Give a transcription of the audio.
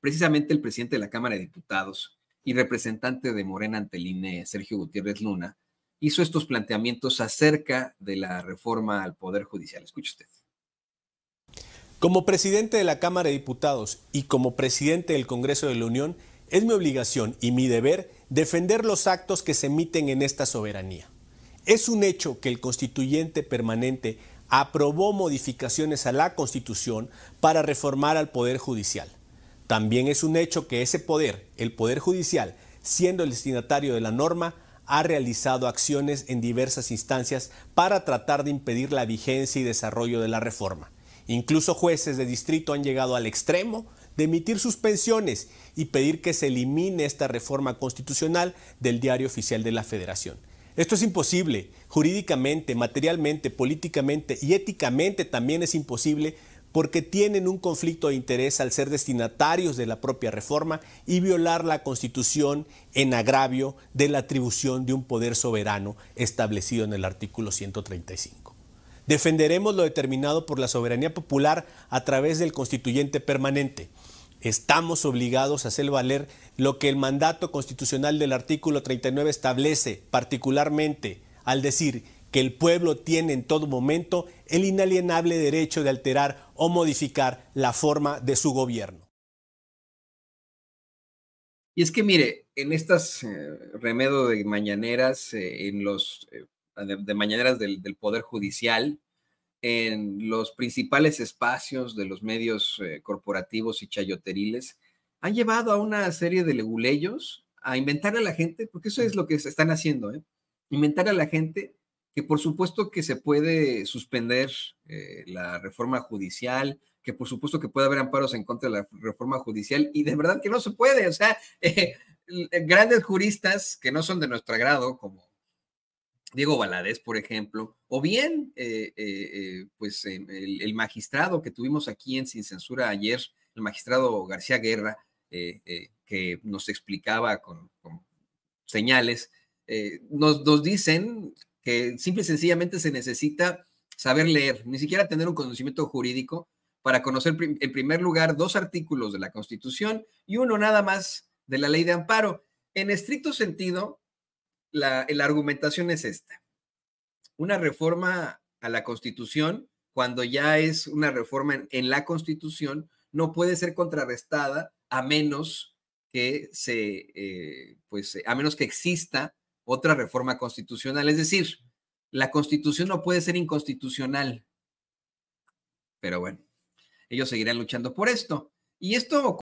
precisamente el presidente de la Cámara de Diputados y representante de Morena ante e, Sergio Gutiérrez Luna, hizo estos planteamientos acerca de la reforma al Poder Judicial. Escuche usted. Como presidente de la Cámara de Diputados y como presidente del Congreso de la Unión, es mi obligación y mi deber defender los actos que se emiten en esta soberanía. Es un hecho que el constituyente permanente aprobó modificaciones a la Constitución para reformar al Poder Judicial. También es un hecho que ese poder, el Poder Judicial, siendo el destinatario de la norma, ha realizado acciones en diversas instancias para tratar de impedir la vigencia y desarrollo de la reforma. Incluso jueces de distrito han llegado al extremo de emitir suspensiones y pedir que se elimine esta reforma constitucional del Diario Oficial de la Federación. Esto es imposible, jurídicamente, materialmente, políticamente y éticamente también es imposible porque tienen un conflicto de interés al ser destinatarios de la propia reforma y violar la Constitución en agravio de la atribución de un poder soberano establecido en el artículo 135. Defenderemos lo determinado por la soberanía popular a través del constituyente permanente. Estamos obligados a hacer valer lo que el mandato constitucional del artículo 39 establece, particularmente al decir que el pueblo tiene en todo momento el inalienable derecho de alterar o modificar la forma de su gobierno. Y es que mire, en estas eh, remedios de mañaneras, eh, en los eh, de, mañaneras del, del, Poder Judicial, en los principales espacios de los medios corporativos y chayoteriles, han llevado a una serie de leguleyos a inventar a la gente, porque eso es lo que se están haciendo, inventar a la gente que por supuesto que se puede suspender eh, la reforma judicial, que por supuesto que puede haber amparos en contra de la reforma judicial, y de verdad que no se puede, o sea, eh, eh, grandes juristas que no son de nuestro agrado, como Diego Valadez, por ejemplo, o bien, pues, el, magistrado que tuvimos aquí en Sin Censura ayer, el magistrado García Guerra, que nos explicaba con, señales, nos dicen que simple y sencillamente se necesita saber leer, ni siquiera tener un conocimiento jurídico para conocer en primer lugar dos artículos de la Constitución y uno nada más de la ley de amparo. En estricto sentido, la, argumentación es esta. Una reforma a la Constitución, cuando ya es una reforma en, la Constitución, no puede ser contrarrestada a menos que se, eh, pues, a menos que exista otra reforma constitucional. Es decir, la constitución no puede ser inconstitucional. Pero bueno, ellos seguirán luchando por esto. Y esto